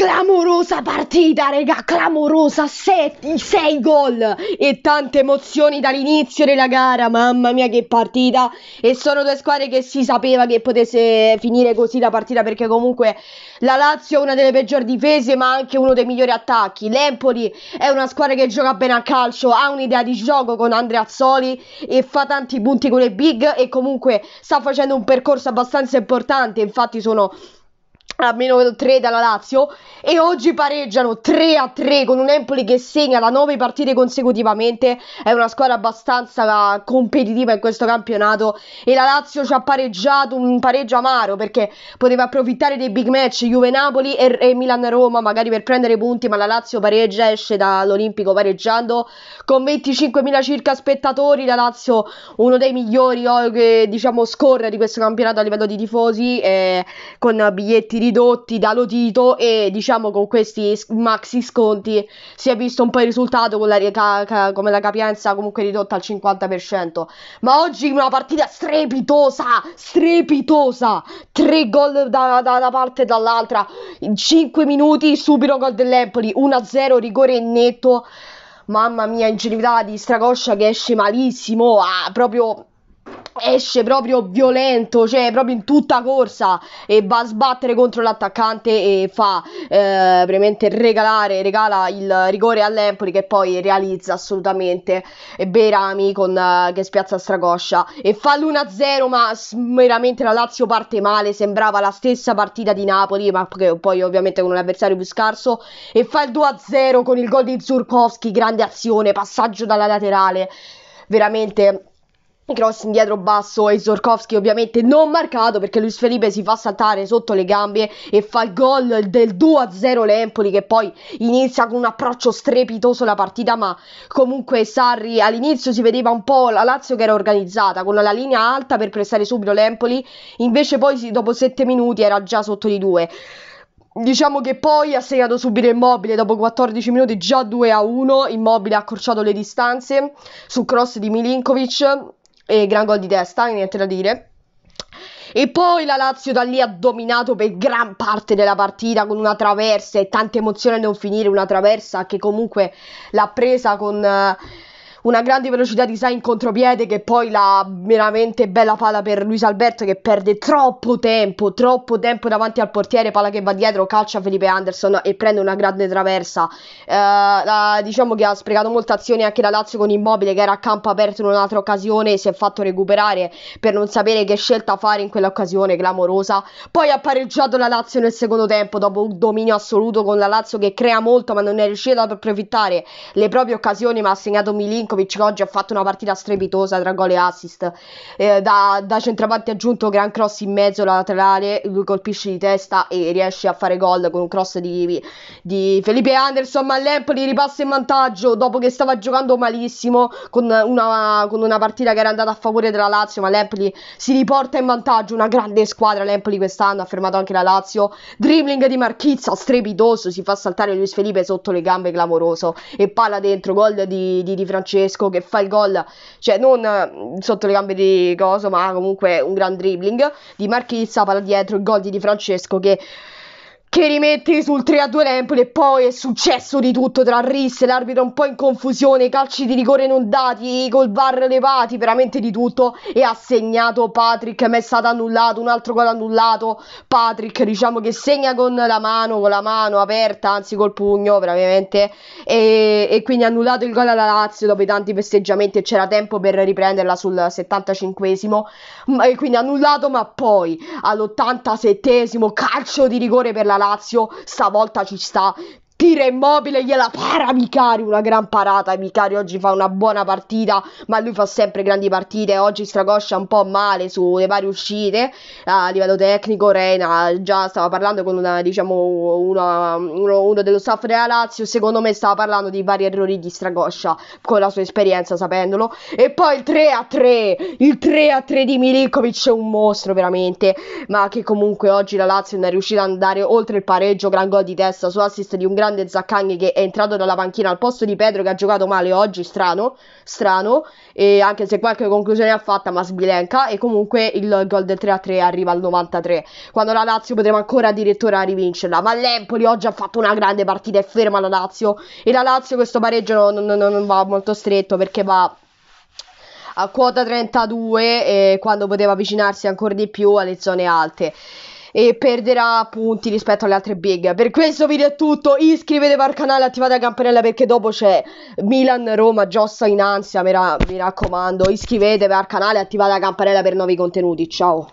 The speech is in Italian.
Clamorosa partita, raga, clamorosa, 6 gol e tante emozioni dall'inizio della gara, mamma mia che partita e sono due squadre che si sapeva che potesse finire così la partita perché comunque la Lazio è una delle peggiori difese ma anche uno dei migliori attacchi, l'Empoli è una squadra che gioca bene a calcio, ha un'idea di gioco con Andrea Azzoli e fa tanti punti con le big e comunque sta facendo un percorso abbastanza importante, infatti sono a meno 3 dalla Lazio e oggi pareggiano 3 a 3 con un Empoli che segna da 9 partite consecutivamente è una squadra abbastanza competitiva in questo campionato e la Lazio ci ha pareggiato un pareggio amaro perché poteva approfittare dei big match Juve-Napoli e, e Milan-Roma magari per prendere punti ma la Lazio pareggia esce dall'Olimpico pareggiando con 25.000 circa spettatori la Lazio uno dei migliori oh, che diciamo scorre di questo campionato a livello di tifosi eh, con biglietti ridotti da Lotito e diciamo con questi maxi sconti si è visto un po' il risultato con la, come la capienza comunque ridotta al 50%. Ma oggi una partita strepitosa, strepitosa, tre gol da, una parte e dall'altra, in 5 minuti subito gol dell'Empoli, 1-0 rigore netto. Mamma mia, ingenuità di Stragoscia che esce malissimo, ah, proprio esce proprio violento, cioè proprio in tutta corsa e va a sbattere contro l'attaccante e fa eh, veramente regalare, regala il rigore all'Empoli che poi realizza assolutamente Berami con, eh, che spiazza Stracoscia e fa l'1-0 ma veramente la Lazio parte male, sembrava la stessa partita di Napoli ma poi ovviamente con un avversario più scarso e fa il 2-0 con il gol di Zurkowski, grande azione, passaggio dalla laterale, veramente Cross indietro basso e Zorkovski ovviamente non marcato perché Luis Felipe si fa saltare sotto le gambe e fa il gol del 2-0 l'Empoli che poi inizia con un approccio strepitoso la partita ma comunque Sarri all'inizio si vedeva un po' la Lazio che era organizzata con la linea alta per prestare subito l'Empoli invece poi dopo 7 minuti era già sotto di 2 diciamo che poi ha segnato subito Immobile dopo 14 minuti già 2 a 1 Immobile ha accorciato le distanze sul cross di Milinkovic e gran gol di testa, niente da dire. E poi la Lazio da lì ha dominato per gran parte della partita con una traversa e tanta emozione a non finire, una traversa che comunque l'ha presa con... Uh, una grande velocità di in contropiede che poi la veramente bella palla per Luis Alberto che perde troppo tempo, troppo tempo davanti al portiere, palla che va dietro, calcia Felipe Anderson e prende una grande traversa. Eh, la, diciamo che ha sprecato molte azioni anche la Lazio con Immobile che era a campo aperto in un'altra occasione, si è fatto recuperare per non sapere che scelta fare in quell'occasione clamorosa. Poi ha pareggiato la Lazio nel secondo tempo dopo un dominio assoluto con la Lazio che crea molto ma non è riuscita ad approfittare le proprie occasioni ma ha segnato Milinkovic Dimitrovic che oggi ha fatto una partita strepitosa tra gol e assist eh, da, da centravanti aggiunto gran cross in mezzo laterale lui colpisce di testa e riesce a fare gol con un cross di, di Felipe Anderson ma l'Empoli ripassa in vantaggio dopo che stava giocando malissimo con una, con una partita che era andata a favore della Lazio ma l'Empoli si riporta in vantaggio una grande squadra l'Empoli quest'anno ha fermato anche la Lazio dribbling di Marchizza strepitoso si fa saltare Luis Felipe sotto le gambe clamoroso e palla dentro gol di, di, di Francesco Francesco che fa il gol, cioè non mm, sotto le gambe di Coso, ma comunque un gran dribbling di Marchizza, palla dietro, il gol di Di Francesco che che rimetti sul 3-2 a l'Empoli e poi è successo di tutto tra risse, l'arbitro un po' in confusione, i calci di rigore non dati, col bar levati, veramente di tutto e ha segnato Patrick, ma è stato annullato, un altro gol annullato, Patrick diciamo che segna con la mano, con la mano aperta, anzi col pugno veramente e, e quindi ha annullato il gol alla Lazio dopo i tanti festeggiamenti e c'era tempo per riprenderla sul 75esimo e quindi annullato ma poi all'87esimo calcio di rigore per la Lazio stavolta ci sta Tira immobile, gliela para Micari, una gran parata. Micari oggi fa una buona partita, ma lui fa sempre grandi partite. Oggi Stragoscia un po' male sulle varie uscite a livello tecnico. Reina già stava parlando con una, diciamo, una, uno, uno, dello staff della Lazio. Secondo me stava parlando di vari errori di Stragoscia con la sua esperienza, sapendolo. E poi il 3 3, il 3 3 di Milinkovic è un mostro veramente, ma che comunque oggi la Lazio non è riuscita ad andare oltre il pareggio. Gran gol di testa su assist di un grande grande Zaccagni che è entrato dalla panchina al posto di Pedro che ha giocato male oggi, strano, strano, e anche se qualche conclusione ha fatta ma sbilenca e comunque il gol del 3-3 arriva al 93, quando la Lazio potremo ancora addirittura rivincerla, ma l'Empoli oggi ha fatto una grande partita, è ferma la Lazio e la Lazio questo pareggio non, non, non va molto stretto perché va a quota 32 eh, quando poteva avvicinarsi ancora di più alle zone alte e perderà punti rispetto alle altre big. Per questo video è tutto, iscrivetevi al canale, attivate la campanella perché dopo c'è Milan-Roma, Giossa in ansia, mi, ra mi raccomando, iscrivetevi al canale, attivate la campanella per nuovi contenuti, ciao!